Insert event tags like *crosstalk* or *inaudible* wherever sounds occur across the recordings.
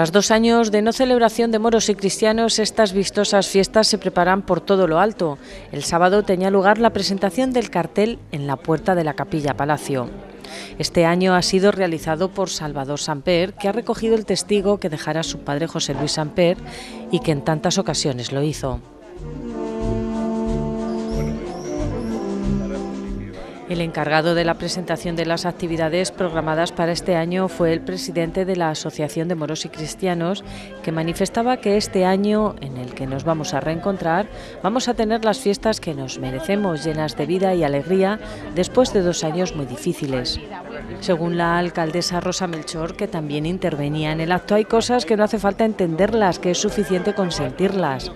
Tras dos años de no celebración de moros y cristianos, estas vistosas fiestas se preparan por todo lo alto. El sábado tenía lugar la presentación del cartel en la puerta de la capilla Palacio. Este año ha sido realizado por Salvador Samper, que ha recogido el testigo que dejara su padre José Luis Samper y que en tantas ocasiones lo hizo. El encargado de la presentación de las actividades programadas para este año fue el presidente de la Asociación de Moros y Cristianos, que manifestaba que este año, en el que nos vamos a reencontrar, vamos a tener las fiestas que nos merecemos, llenas de vida y alegría, después de dos años muy difíciles. Según la alcaldesa Rosa Melchor, que también intervenía en el acto, hay cosas que no hace falta entenderlas, que es suficiente consentirlas.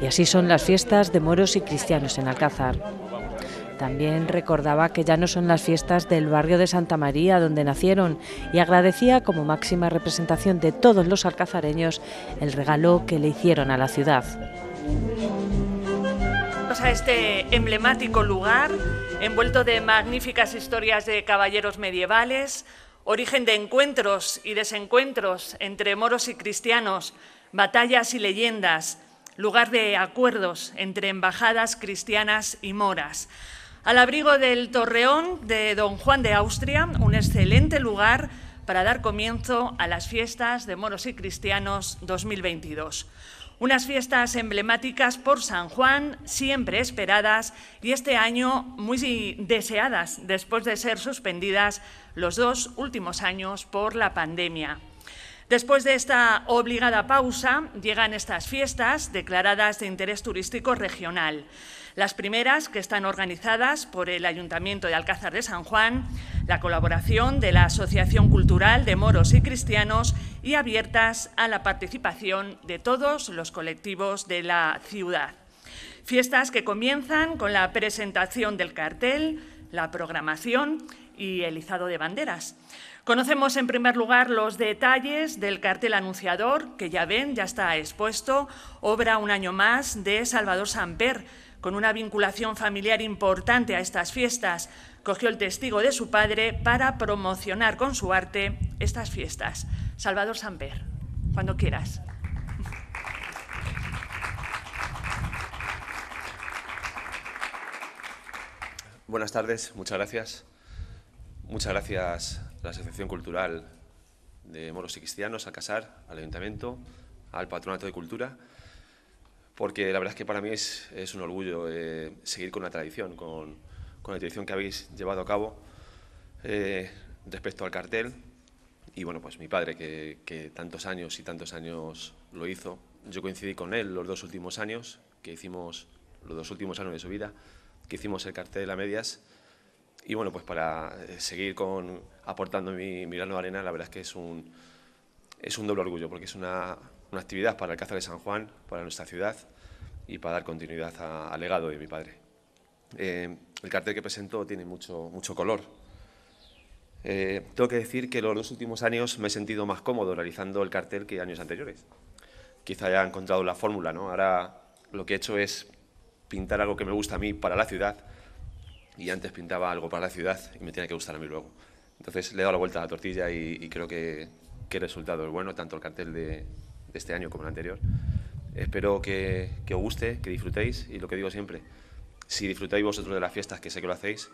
Y así son las fiestas de moros y cristianos en Alcázar. También recordaba que ya no son las fiestas del barrio de Santa María donde nacieron y agradecía como máxima representación de todos los alcazareños el regalo que le hicieron a la ciudad. a este emblemático lugar envuelto de magníficas historias de caballeros medievales, origen de encuentros y desencuentros entre moros y cristianos, batallas y leyendas, lugar de acuerdos entre embajadas cristianas y moras al abrigo del torreón de Don Juan de Austria, un excelente lugar para dar comienzo a las fiestas de moros y cristianos 2022. Unas fiestas emblemáticas por San Juan, siempre esperadas y este año muy deseadas, después de ser suspendidas los dos últimos años por la pandemia. Después de esta obligada pausa, llegan estas fiestas declaradas de interés turístico regional. Las primeras, que están organizadas por el Ayuntamiento de Alcázar de San Juan, la colaboración de la Asociación Cultural de Moros y Cristianos y abiertas a la participación de todos los colectivos de la ciudad. Fiestas que comienzan con la presentación del cartel, la programación y el izado de banderas. Conocemos en primer lugar los detalles del cartel anunciador, que ya ven, ya está expuesto, obra un año más de Salvador Samper, con una vinculación familiar importante a estas fiestas, cogió el testigo de su padre para promocionar con su arte estas fiestas. Salvador Samper, cuando quieras. Buenas tardes, muchas gracias. Muchas gracias a la Asociación Cultural de Moros y Cristianos, a Casar, al Ayuntamiento, al Patronato de Cultura porque la verdad es que para mí es, un orgullo eh, seguir con la tradición, con, la tradición que habéis llevado a cabo eh, respecto al cartel. Y bueno, pues mi padre, que, tantos años y tantos años lo hizo, yo coincidí con él los dos últimos años, que hicimos los dos últimos años de su vida, que hicimos el cartel a medias. Y bueno, pues para eh, seguir con, aportando mi, mi grano de arena, la verdad es que es un, es un doble orgullo, porque es una una actividad para el Cáceres de San Juan, para nuestra ciudad y para dar continuidad al legado de mi padre. Eh, el cartel que presento tiene mucho, mucho color. Eh, tengo que decir que los dos últimos años me he sentido más cómodo realizando el cartel que años anteriores. Quizá haya encontrado la fórmula, ¿no? Ahora lo que he hecho es pintar algo que me gusta a mí para la ciudad y antes pintaba algo para la ciudad y me tenía que gustar a mí luego. Entonces le he dado la vuelta a la tortilla y, creo que, que el resultado es bueno, tanto el cartel de, de este año como el anterior. Espero que, que os guste, que disfrutéis y lo que digo siempre, si disfrutáis vosotros de las fiestas, que sé que lo hacéis,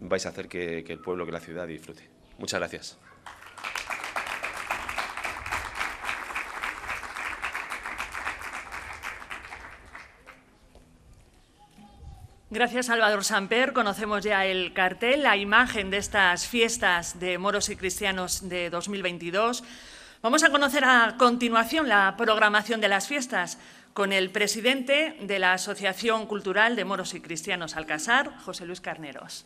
vais a hacer que, que el pueblo, que la ciudad disfrute. Muchas gracias. Gracias, Salvador Samper. Conocemos ya el cartel, la imagen de estas fiestas de moros y cristianos de 2022. Vamos a conocer a continuación la programación de las fiestas con el presidente de la Asociación Cultural de Moros y Cristianos Alcázar, José Luis Carneros.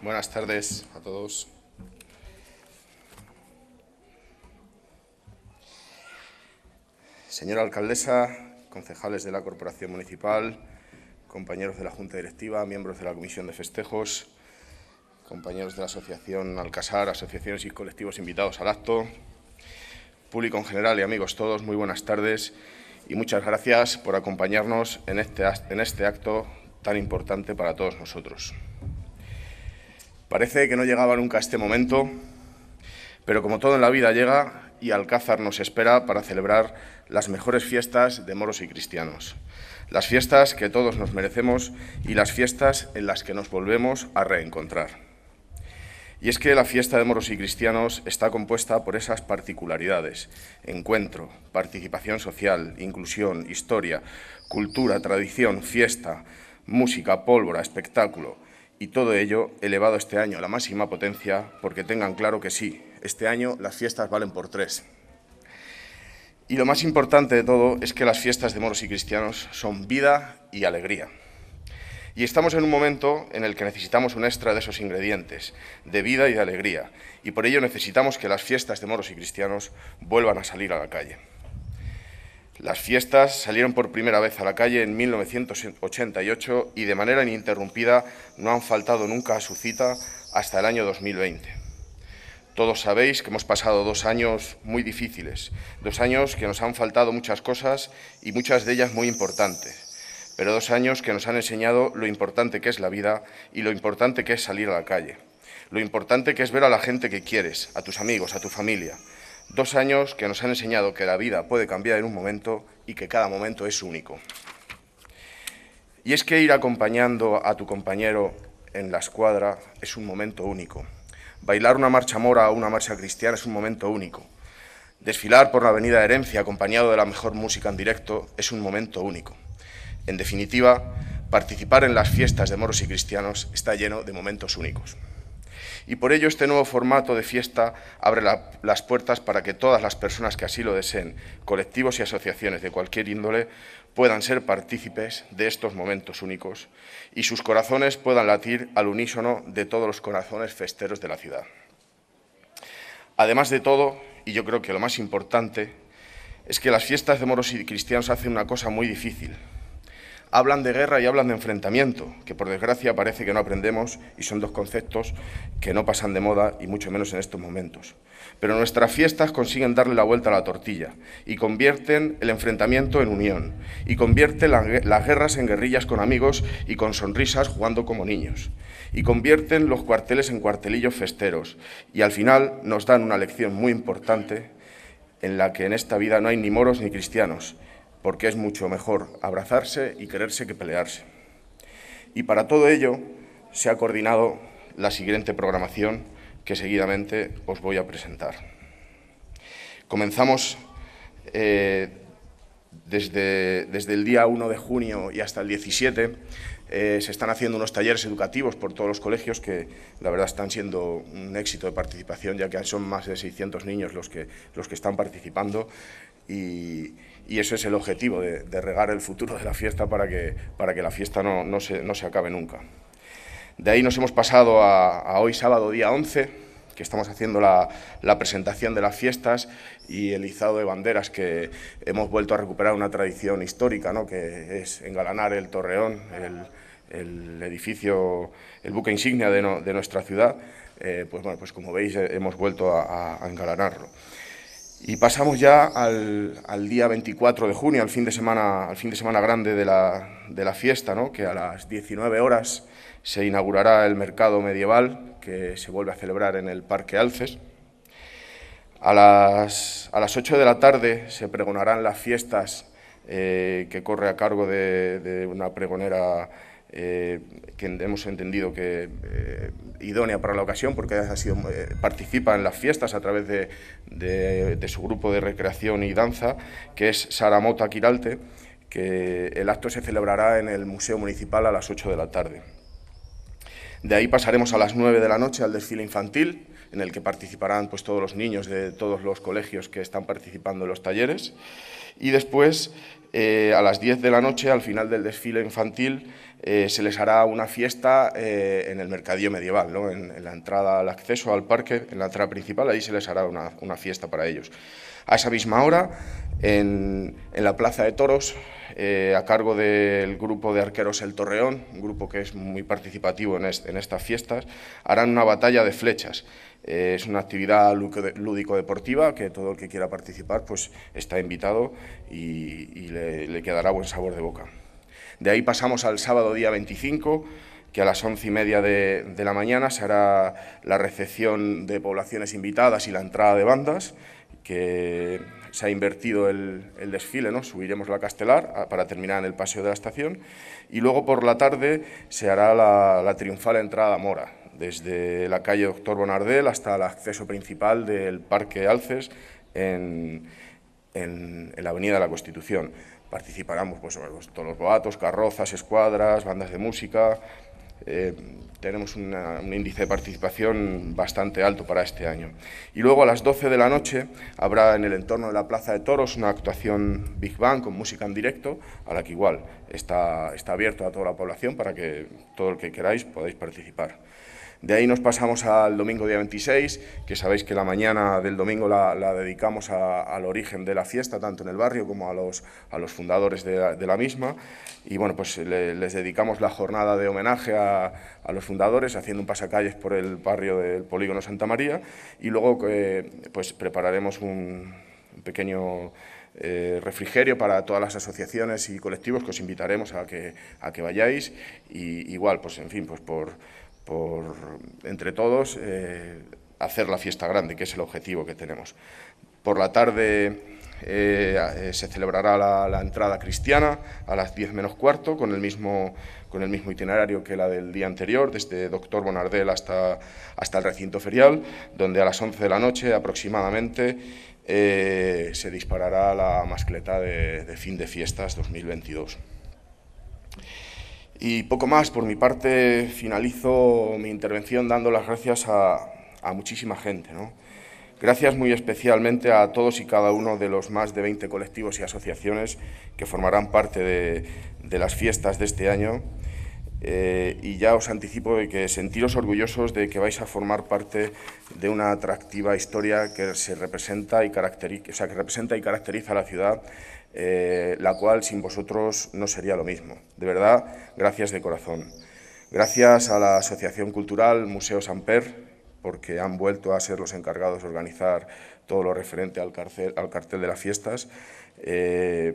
Buenas tardes a todos. Señora alcaldesa, concejales de la Corporación Municipal, compañeros de la Junta Directiva, miembros de la Comisión de Festejos, compañeros de la Asociación Alcázar, asociaciones y colectivos invitados al acto, público en general y amigos todos, muy buenas tardes y muchas gracias por acompañarnos en este, en este acto tan importante para todos nosotros. Parece que no llegaba nunca este momento, pero como todo en la vida llega y Alcázar nos espera para celebrar las mejores fiestas de moros y cristianos, las fiestas que todos nos merecemos y las fiestas en las que nos volvemos a reencontrar. Y es que la fiesta de moros y cristianos está compuesta por esas particularidades, encuentro, participación social, inclusión, historia, cultura, tradición, fiesta, música, pólvora, espectáculo, y todo ello elevado este año a la máxima potencia, porque tengan claro que sí, este año las fiestas valen por tres. Y lo más importante de todo es que las fiestas de moros y cristianos son vida y alegría. Y estamos en un momento en el que necesitamos un extra de esos ingredientes, de vida y de alegría, y por ello necesitamos que las fiestas de moros y cristianos vuelvan a salir a la calle. Las fiestas salieron por primera vez a la calle en 1988 y de manera ininterrumpida no han faltado nunca a su cita hasta el año 2020. Todos sabéis que hemos pasado dos años muy difíciles, dos años que nos han faltado muchas cosas y muchas de ellas muy importantes pero dos años que nos han enseñado lo importante que es la vida y lo importante que es salir a la calle, lo importante que es ver a la gente que quieres, a tus amigos, a tu familia. Dos años que nos han enseñado que la vida puede cambiar en un momento y que cada momento es único. Y es que ir acompañando a tu compañero en la escuadra es un momento único. Bailar una marcha mora o una marcha cristiana es un momento único. Desfilar por la avenida Herencia acompañado de la mejor música en directo es un momento único. En definitiva, participar en las fiestas de moros y cristianos está lleno de momentos únicos. Y por ello este nuevo formato de fiesta abre las puertas para que todas las personas que así lo deseen, colectivos y asociaciones de cualquier índole, puedan ser partícipes de estos momentos únicos y sus corazones puedan latir al unísono de todos los corazones festeros de la ciudad. Además de todo, y yo creo que lo más importante, es que las fiestas de moros y cristianos hacen una cosa muy difícil, hablan de guerra y hablan de enfrentamiento, que por desgracia parece que no aprendemos y son dos conceptos que no pasan de moda y mucho menos en estos momentos. Pero nuestras fiestas consiguen darle la vuelta a la tortilla y convierten el enfrentamiento en unión y convierten las guerras en guerrillas con amigos y con sonrisas jugando como niños y convierten los cuarteles en cuartelillos festeros y al final nos dan una lección muy importante en la que en esta vida no hay ni moros ni cristianos porque es mucho mejor abrazarse y quererse que pelearse. Y para todo ello se ha coordinado la siguiente programación que seguidamente os voy a presentar. Comenzamos eh, desde, desde, el día 1 de junio y hasta el 17. Eh, se están haciendo unos talleres educativos por todos los colegios que la verdad están siendo un éxito de participación ya que son más de 600 niños los que, los que están participando y, y ese es el objetivo, de, regar el futuro de la fiesta para que, para que la fiesta no, se, acabe nunca. De ahí nos hemos pasado a, hoy sábado día 11, que estamos haciendo la, presentación de las fiestas y el izado de banderas, que hemos vuelto a recuperar una tradición histórica, ¿no? que es engalanar el torreón, el, edificio, el buque insignia de, nuestra ciudad. Eh, pues bueno, pues como veis eh, hemos vuelto a engalanarlo. Y pasamos ya al, día 24 de junio, al fin de semana, al fin de semana grande de la, fiesta, ¿no? que a las 19 horas se inaugurará el mercado medieval que se vuelve a celebrar en el Parque Alces. A las, a las 8 de la tarde se pregonarán las fiestas eh, que corre a cargo de, de una pregonera eh, que hemos entendido que eh, idónea para la ocasión, porque ha sido, eh, participa en las fiestas a través de, su grupo de recreación y danza, que es Saramota Quiralte, que el acto se celebrará en el Museo Municipal a las 8 de la tarde. De ahí pasaremos a las 9 de la noche al desfile infantil, en el que participarán pues, todos los niños de todos los colegios que están participando en los talleres. Y después, eh, a las 10 de la noche, al final del desfile infantil, eh, se les hará una fiesta eh, en el mercadillo medieval, en, la entrada al acceso al parque, en la entrada principal, ahí se les hará una, fiesta para ellos. A esa misma hora, en, la Plaza de Toros, eh, a cargo del grupo de arqueros El Torreón, un grupo que es muy participativo en, estas fiestas, harán una batalla de flechas. es una actividad lúdico-deportiva que todo el que quiera participar pues, está invitado y, le quedará buen sabor de boca. De ahí pasamos al sábado día 25, que a las once y media de, la mañana se hará la recepción de poblaciones invitadas y la entrada de bandas, que se ha invertido el, desfile, ¿no? subiremos la Castelar ah, para terminar en el paseo de la estación, y luego por la tarde se hará la, triunfal entrada a Mora, desde la calle Doctor Bonardel hasta el acceso principal del Parque Alces en la Avenida de la Constitución. Participarán pues, todos los boatos, carrozas, escuadras, bandas de música. Eh, tenemos un índice de participación bastante alto para este año. Y luego a las 12 de la noche habrá en el entorno de la Plaza de Toros una actuación Big Bang con música en directo, a la que igual está, está abierto a toda la población para que todo el que queráis podáis participar. De ahí nos pasamos al domingo día 26, que sabéis que la mañana del domingo la, dedicamos al origen de la fiesta, tanto en el barrio como a los, a los fundadores de la, misma. Y bueno, pues les dedicamos la jornada de homenaje a, los fundadores, haciendo un pasacalles por el barrio del Polígono Santa María. Y luego eh, pues prepararemos un, pequeño... Eh, refrigerio para todas las asociaciones y colectivos que os invitaremos a que, a que vayáis. Y igual, pues en fin, pues por, por entre todos, eh, hacer la fiesta grande, que es el objetivo que tenemos. Por la tarde eh, eh, se celebrará la, entrada cristiana a las 10 menos cuarto, con el mismo, con el mismo itinerario que la del día anterior, desde Doctor Bonardel hasta, hasta el recinto ferial, donde a las 11 de la noche aproximadamente se disparará la mascleta de fin de fiestas 2022. Y poco más, por mi parte finalizo mi intervención dando las gracias a, muchísima gente. Gracias muy especialmente a todos y cada uno de los más de 20 colectivos y asociaciones que formarán parte de, las fiestas de este año. Eh, y ya os anticipo de que sentiros orgullosos de que vais a formar parte de una atractiva historia que se representa y, caracteriza, que representa y caracteriza a la ciudad eh, la cual sin vosotros no sería lo mismo. De verdad, gracias de corazón. Gracias a la Asociación Cultural Museo Samper, porque han vuelto a ser los encargados de organizar todo lo referente al cartel, al cartel de las fiestas. Eh,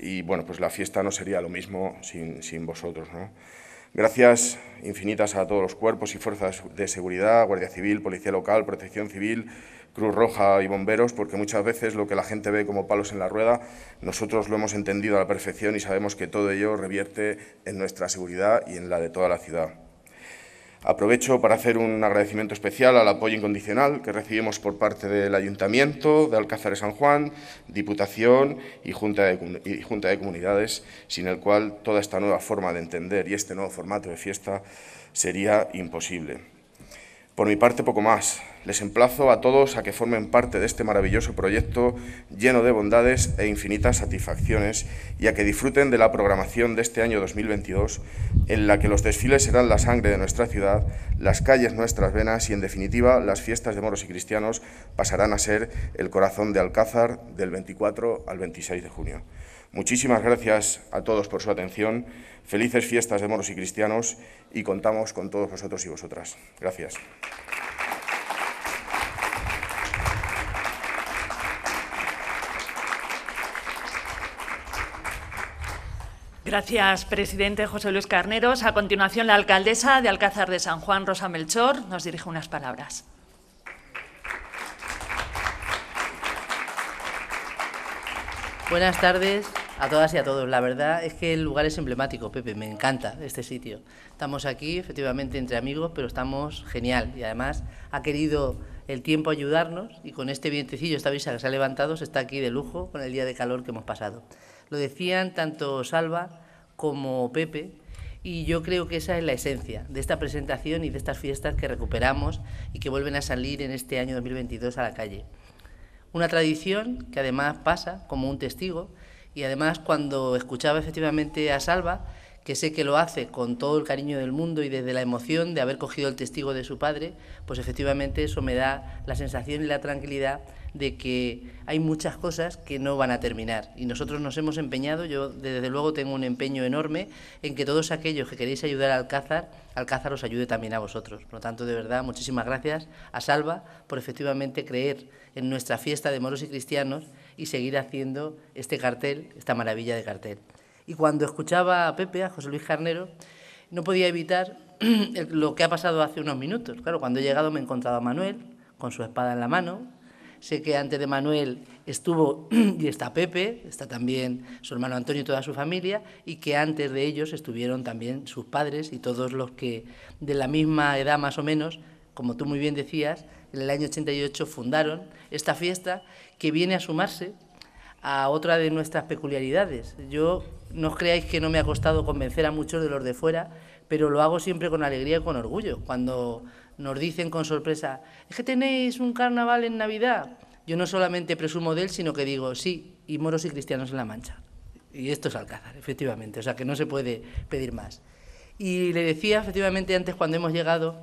y bueno, pues la fiesta no sería lo mismo sin, sin vosotros. ¿no? Gracias infinitas a todos los cuerpos y fuerzas de seguridad, Guardia Civil, Policía Local, Protección Civil, Cruz Roja y bomberos, porque muchas veces lo que la gente ve como palos en la rueda, nosotros lo hemos entendido a la perfección y sabemos que todo ello revierte en nuestra seguridad y en la de toda la ciudad. Aprovecho para hacer un agradecimiento especial al apoyo incondicional que recibimos por parte del Ayuntamiento de Alcázar de San Juan, Diputación y Junta, de, de Comunidades, sin el cual toda esta nueva forma de entender y este nuevo formato de fiesta sería imposible. Por mi parte, poco más. Les emplazo a todos a que formen parte de este maravilloso proyecto lleno de bondades e infinitas satisfacciones y a que disfruten de la programación de este año 2022, en la que los desfiles serán la sangre de nuestra ciudad, las calles nuestras venas y, en definitiva, las fiestas de moros y cristianos pasarán a ser el corazón de Alcázar del 24 al 26 de junio. Muchísimas gracias a todos por su atención. Felices fiestas de moros y cristianos y contamos con todos vosotros y vosotras. Gracias. Gracias, presidente José Luis Carneros. A continuación, la alcaldesa de Alcázar de San Juan, Rosa Melchor, nos dirige unas palabras. Buenas tardes. A todas y a todos. La verdad es que el lugar es emblemático, Pepe. Me encanta este sitio. Estamos aquí, efectivamente, entre amigos, pero estamos genial. Y además ha querido el tiempo ayudarnos y con este vientecillo, esta brisa que se ha levantado, se está aquí de lujo con el día de calor que hemos pasado. Lo decían tanto Salva como Pepe. Y yo creo que esa es la esencia de esta presentación y de estas fiestas que recuperamos y que vuelven a salir en este año 2022 a la calle. Una tradición que además pasa como un testigo y además cuando escuchaba efectivamente a Salva, que sé que lo hace con todo el cariño del mundo y desde la emoción de haber cogido el testigo de su padre, pues efectivamente eso me da la sensación y la tranquilidad de que hay muchas cosas que no van a terminar. Y nosotros nos hemos empeñado, yo desde luego tengo un empeño enorme en que todos aquellos que queréis ayudar a Alcázar, Alcázar os ayude también a vosotros. Por lo tanto, de verdad, muchísimas gracias a Salva por efectivamente creer en nuestra fiesta de moros y cristianos y seguir haciendo este cartel, esta maravilla de cartel. Y cuando escuchaba a Pepe, a José Luis Carnero, no podía evitar *clears throat* lo que ha pasado hace unos minutos. Claro, cuando he llegado me he encontrado a Manuel con su espada en la mano. Sé que antes de Manuel estuvo *clears throat* y está Pepe, está también su hermano Antonio y toda su familia, y que antes de ellos estuvieron también sus padres y todos los que de la misma edad más o menos como tú muy bien decías, en el año 88 fundaron esta fiesta que viene a sumarse a otra de nuestras peculiaridades. Yo no os creáis que no me ha costado convencer a muchos de los de fuera, pero lo hago siempre con alegría y con orgullo. Cuando nos dicen con sorpresa, es que tenéis un carnaval en Navidad, yo no solamente presumo de él, sino que digo, sí, y moros y cristianos en la Mancha. Y esto es Alcázar, efectivamente, o sea que no se puede pedir más. Y le decía, efectivamente, antes cuando hemos llegado,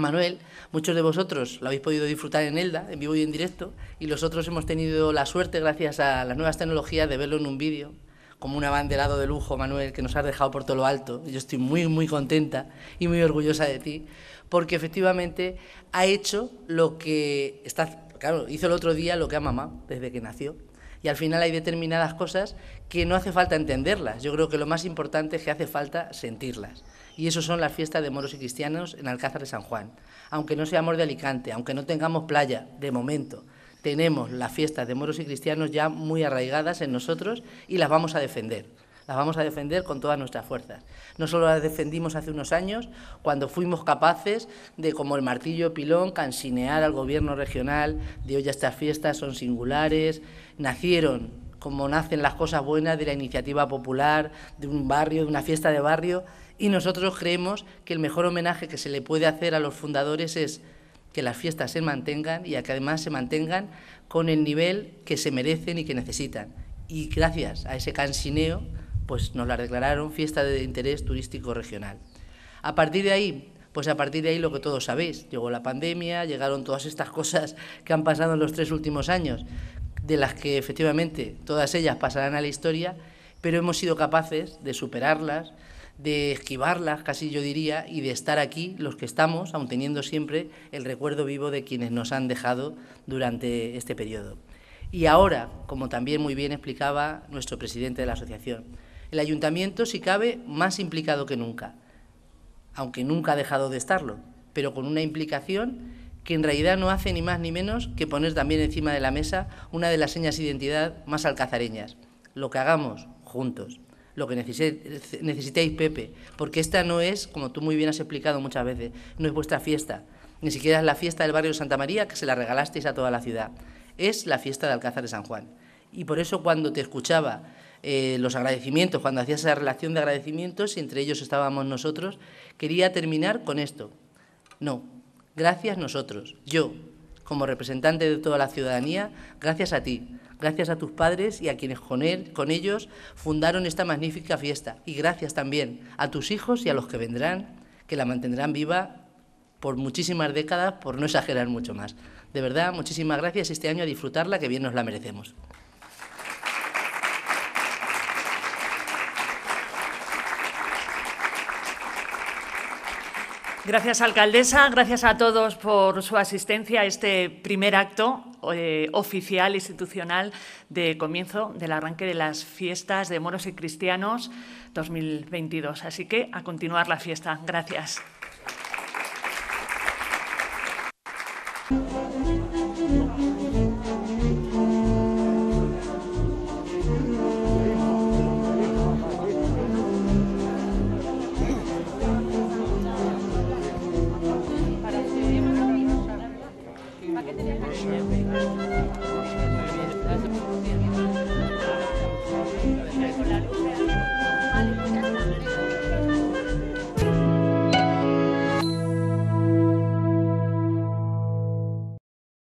Manuel. Muchos de vosotros lo habéis podido disfrutar en Elda, en vivo y en directo, y nosotros hemos tenido la suerte, gracias a las nuevas tecnologías, de verlo en un vídeo, como un abanderado de lujo, Manuel, que nos has dejado por todo lo alto. Yo estoy muy, muy contenta y muy orgullosa de ti, porque efectivamente ha hecho lo que está, claro, hizo el otro día lo que ha mamá desde que nació y al final hay determinadas cosas que no hace falta entenderlas. Yo creo que lo más importante es que hace falta sentirlas. Y eso son las fiestas de moros y cristianos en Alcázar de San Juan. Aunque no seamos de Alicante, aunque no tengamos playa, de momento, tenemos las fiestas de moros y cristianos ya muy arraigadas en nosotros y las vamos a defender. Las vamos a defender con todas nuestras fuerzas. No solo las defendimos hace unos años, cuando fuimos capaces de, como el martillo pilón, cansinear al gobierno regional de hoy estas fiestas son singulares, nacieron como nacen las cosas buenas de la iniciativa popular, de un barrio, de una fiesta de barrio, y nosotros creemos que el mejor homenaje que se le puede hacer a los fundadores es que las fiestas se mantengan y que además se mantengan con el nivel que se merecen y que necesitan. Y gracias a ese cansineo, pues nos la declararon fiesta de interés turístico regional. A partir de ahí, pues a partir de ahí lo que todos sabéis, llegó la pandemia, llegaron todas estas cosas que han pasado en los tres últimos años, de las que efectivamente todas ellas pasarán a la historia, pero hemos sido capaces de superarlas, de esquivarlas, casi yo diría, y de estar aquí los que estamos, aun teniendo siempre el recuerdo vivo de quienes nos han dejado durante este periodo. Y ahora, como también muy bien explicaba nuestro presidente de la asociación, el ayuntamiento, si cabe, más implicado que nunca, aunque nunca ha dejado de estarlo, pero con una implicación que en realidad no hace ni más ni menos que poner también encima de la mesa una de las señas de identidad más alcazareñas. Lo que hagamos juntos, lo que necesitéis, Pepe, porque esta no es, como tú muy bien has explicado muchas veces, no es vuestra fiesta, ni siquiera es la fiesta del barrio de Santa María que se la regalasteis a toda la ciudad, es la fiesta de Alcázar de San Juan. Y por eso cuando te escuchaba eh, los agradecimientos, cuando hacías esa relación de agradecimientos, y entre ellos estábamos nosotros, quería terminar con esto. No, Gracias nosotros, yo, como representante de toda la ciudadanía, gracias a ti, gracias a tus padres y a quienes con, con ellos fundaron esta magnífica fiesta. Y gracias también a tus hijos y a los que vendrán, que la mantendrán viva por muchísimas décadas, por no exagerar mucho más. De verdad, muchísimas gracias este año a disfrutarla, que bien nos la merecemos. Gracias, alcaldesa. Gracias a todos por su asistencia a este primer acto eh, oficial, institucional, de comienzo del arranque de las fiestas de moros y cristianos 2022. Así que a continuar la fiesta. Gracias.